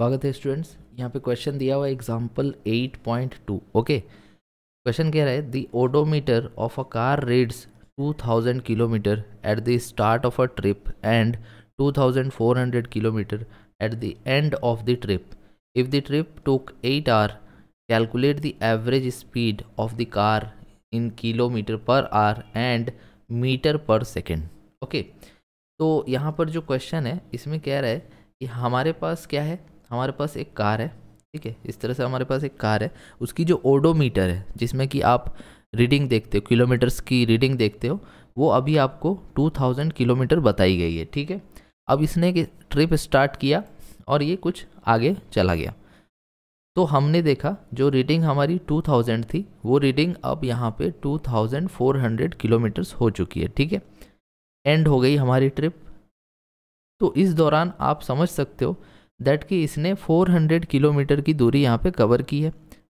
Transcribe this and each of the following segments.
स्वागत है स्टूडेंट्स यहाँ पे क्वेश्चन दिया हुआ एग्जाम्पल 8.2 ओके क्वेश्चन कह रहा है the odometer of a car reads 2000 kilometre at the start of a trip and 2400 kilometre at the end of the trip if the trip took 8 hour calculate the average speed of the car in kilometre per hour and metre per second okay तो यहाँ पर जो question है इसमें कह रहा है कि हमारे पास क्या है हमारे पास एक कार है ठीक है इस तरह से हमारे पास एक कार है उसकी जो ओडोमीटर है जिसमें कि आप रीडिंग देखते हो किलोमीटर्स की रीडिंग देखते हो वो अभी आपको 2000 किलोमीटर बताई गई है ठीक है अब इसने ट्रिप स्टार्ट किया और ये कुछ आगे चला गया तो हमने देखा जो रीडिंग हमारी 2000 थी वो रीडिंग अब यहाँ पे 2400 किलोमीटर्स हो चुकी है ठीक है एंड हो गई हमारी ट्रिप तो इस दौरान आप समझ सकते हो दैट कि इसने 400 किलोमीटर की दूरी यहाँ पे कवर की है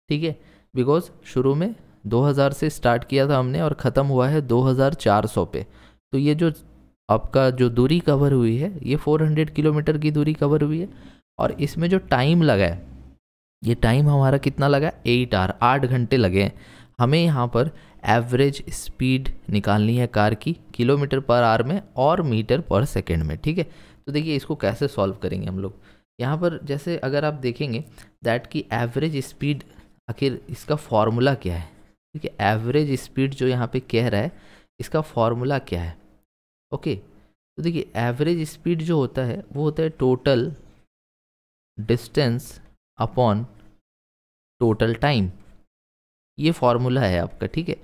ठीक है बिकॉज शुरू में 2000 से स्टार्ट किया था हमने और ख़त्म हुआ है 2400 पे तो ये जो आपका जो दूरी कवर हुई है ये 400 किलोमीटर की दूरी कवर हुई है और इसमें जो टाइम लगा है ये टाइम हमारा कितना लगा एट आर आठ घंटे लगे हैं हमें यहाँ पर एवरेज स्पीड निकालनी है कार की किलोमीटर पर आर में और मीटर पर सेकेंड में ठीक है तो देखिए इसको कैसे सॉल्व करेंगे हम लोग यहाँ पर जैसे अगर आप देखेंगे दैट की एवरेज स्पीड आखिर इसका फॉर्मूला क्या है ठीक है एवरेज स्पीड जो यहाँ पे कह रहा है इसका फॉर्मूला क्या है ओके तो देखिए एवरेज स्पीड जो होता है वो होता है total distance upon total time ये फॉर्मूला है आपका ठीक है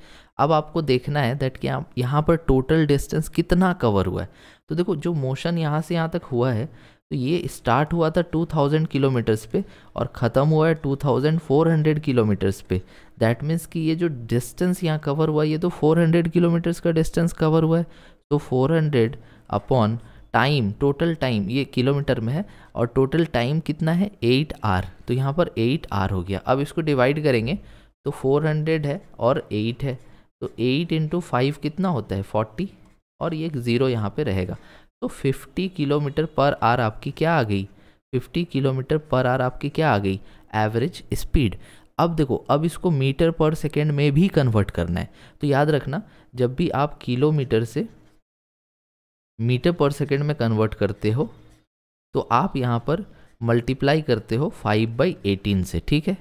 अब आपको देखना है दैट कि आप यहाँ पर टोटल डिस्टेंस कितना कवर हुआ है तो देखो जो मोशन यहाँ से यहाँ तक हुआ है तो ये स्टार्ट हुआ था 2000 किलोमीटर्स पे और ख़त्म हुआ है 2400 किलोमीटर्स पे दैट मीन्स कि ये जो डिस्टेंस यहाँ कवर हुआ ये तो 400 किलोमीटर्स का डिस्टेंस कवर हुआ है तो 400 अपॉन टाइम टोटल टाइम ये किलोमीटर में है और टोटल टाइम कितना है 8 आर तो यहाँ पर 8 आर हो गया अब इसको डिवाइड करेंगे तो 400 है और 8 है तो 8 इंटू फाइव कितना होता है 40 और ये एक ज़ीरो यहाँ पे रहेगा तो 50 किलोमीटर पर आर आपकी क्या आ गई 50 किलोमीटर पर आर आपकी क्या आ गई एवरेज स्पीड अब देखो अब इसको मीटर पर सेकेंड में भी कन्वर्ट करना है तो याद रखना जब भी आप किलोमीटर से मीटर पर सेकेंड में कन्वर्ट करते हो तो आप यहाँ पर मल्टीप्लाई करते हो फाइव बाई एटीन से ठीक है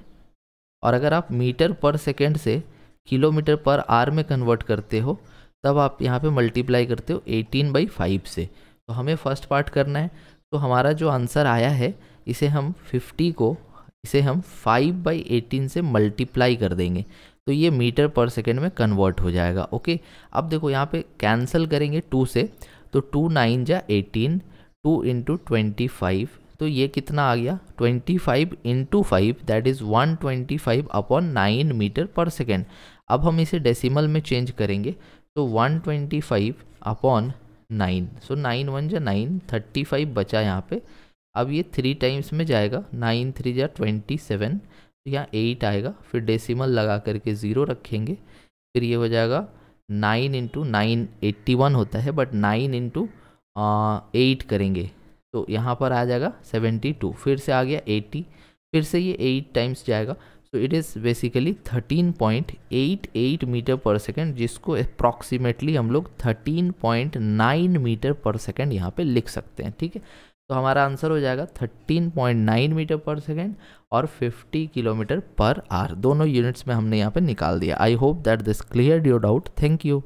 और अगर आप मीटर पर सेकेंड से किलोमीटर पर आर में कन्वर्ट करते हो तब आप यहाँ पे मल्टीप्लाई करते हो एटीन बाई फाइव से तो हमें फर्स्ट पार्ट करना है तो हमारा जो आंसर आया है इसे हम 50 को इसे हम 5 बाई एटीन से मल्टीप्लाई कर देंगे तो ये मीटर पर सेकेंड में कन्वर्ट हो जाएगा ओके अब देखो यहाँ पे कैंसिल करेंगे टू से तो टू नाइन जा eighteen two into twenty five तो ये कितना आ गया 25 five into five that is one twenty five upon nine metre per second अब हम इसे डेसिमल में चेंज करेंगे तो 125 twenty five upon nine so nine one जो नाइन थर्टी फाइव बचा यहाँ पे अब ये थ्री टाइम्स में जाएगा नाइन थ्री जा ट्वेंटी सेवन यहाँ एट आएगा फिर डेसिमल लगा करके ज़ीरो रखेंगे फिर ये हो जाएगा nine into nine eighty one होता है बट नाइन इंटू एट करेंगे तो यहाँ पर आ जाएगा सेवेंटी टू फिर से आ गया एट्टी फिर से ये एट टाइम्स जाएगा so it is basically 13.88 metre per second जिसको अप्रॉक्सीमेटली हम लोग 13.9 मीटर पर सेकेंड यहाँ पे लिख सकते हैं ठीक है तो हमारा आंसर हो जाएगा 13.9 मीटर पर सेकेंड और 50 किलोमीटर पर आर दोनों यूनिट्स में हमने यहाँ पे निकाल दिया I hope that this clear your doubt thank you